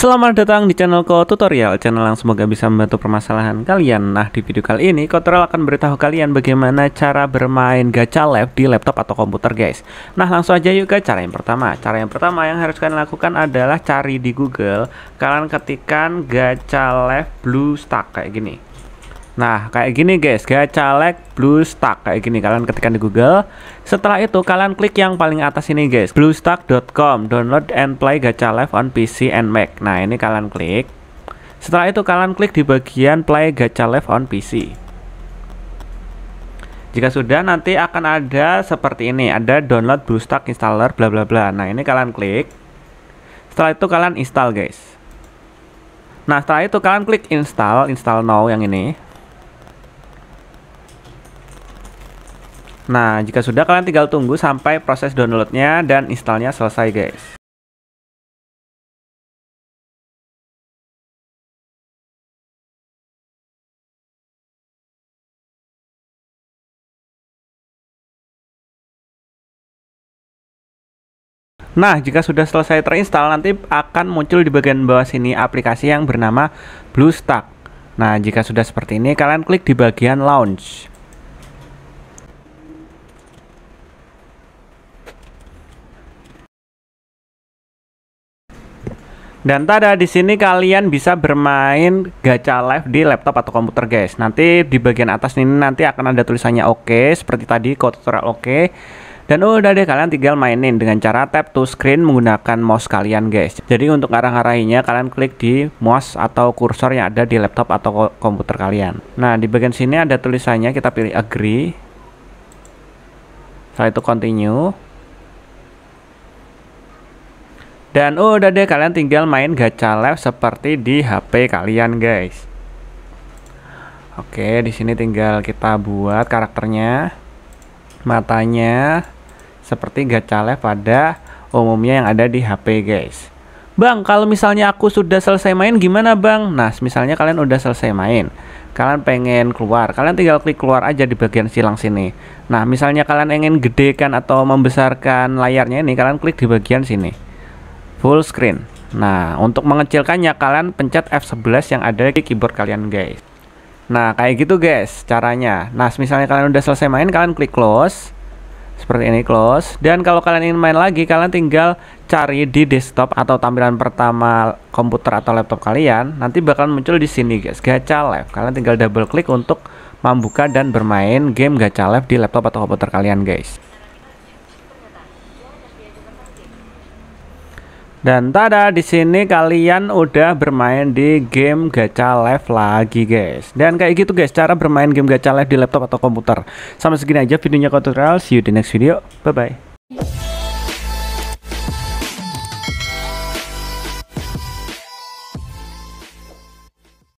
Selamat datang di channel Ko Tutorial, channel yang semoga bisa membantu permasalahan kalian. Nah, di video kali ini, Ko Tutorial akan beritahu kalian bagaimana cara bermain gacha lab di laptop atau komputer, guys. Nah, langsung aja yuk ke cara yang pertama. Cara yang pertama yang harus kalian lakukan adalah cari di Google, kalian ketikkan gacha lab blue stack kayak gini. Nah, kayak gini guys, Gacalek Bluestack kayak gini kalian ketikkan di Google. Setelah itu kalian klik yang paling atas ini guys, bluestack.com, download and play Gacalek on PC and Mac. Nah, ini kalian klik. Setelah itu kalian klik di bagian play Gacalek on PC. Jika sudah nanti akan ada seperti ini, ada download Bluestack installer bla bla bla. Nah, ini kalian klik. Setelah itu kalian install guys. Nah, setelah itu kalian klik install, install now yang ini. Nah, jika sudah kalian tinggal tunggu sampai proses downloadnya dan installnya selesai guys. Nah, jika sudah selesai terinstall, nanti akan muncul di bagian bawah sini aplikasi yang bernama BlueStack. Nah, jika sudah seperti ini, kalian klik di bagian Launch. Dan tada di sini kalian bisa bermain gacha live di laptop atau komputer guys. Nanti di bagian atas ini nanti akan ada tulisannya oke okay, seperti tadi kode tutorial oke. Okay. Dan udah deh kalian tinggal mainin dengan cara tap to screen menggunakan mouse kalian guys. Jadi untuk arah-arahinya kalian klik di mouse atau kursor yang ada di laptop atau komputer kalian. Nah, di bagian sini ada tulisannya kita pilih agree. Setelah itu continue. Dan udah deh kalian tinggal main gacha live seperti di HP kalian guys. Oke, di sini tinggal kita buat karakternya, matanya seperti gacha live pada umumnya yang ada di HP guys. Bang, kalau misalnya aku sudah selesai main gimana bang? Nah, misalnya kalian udah selesai main, kalian pengen keluar, kalian tinggal klik keluar aja di bagian silang sini. Nah, misalnya kalian ingin gedekan atau membesarkan layarnya ini, kalian klik di bagian sini full screen. Nah, untuk mengecilkannya kalian pencet F11 yang ada di keyboard kalian, guys. Nah, kayak gitu guys caranya. Nah, misalnya kalian udah selesai main, kalian klik close. Seperti ini close. Dan kalau kalian ingin main lagi, kalian tinggal cari di desktop atau tampilan pertama komputer atau laptop kalian. Nanti bakalan muncul di sini guys, Gacha Live. Kalian tinggal double klik untuk membuka dan bermain game Gacha Live di laptop atau komputer kalian guys. Dan tada di sini kalian udah bermain di game gacha live lagi guys. Dan kayak gitu guys cara bermain game gacha live di laptop atau komputer. Sampai segini aja videonya tutorial. See you di next video. Bye bye.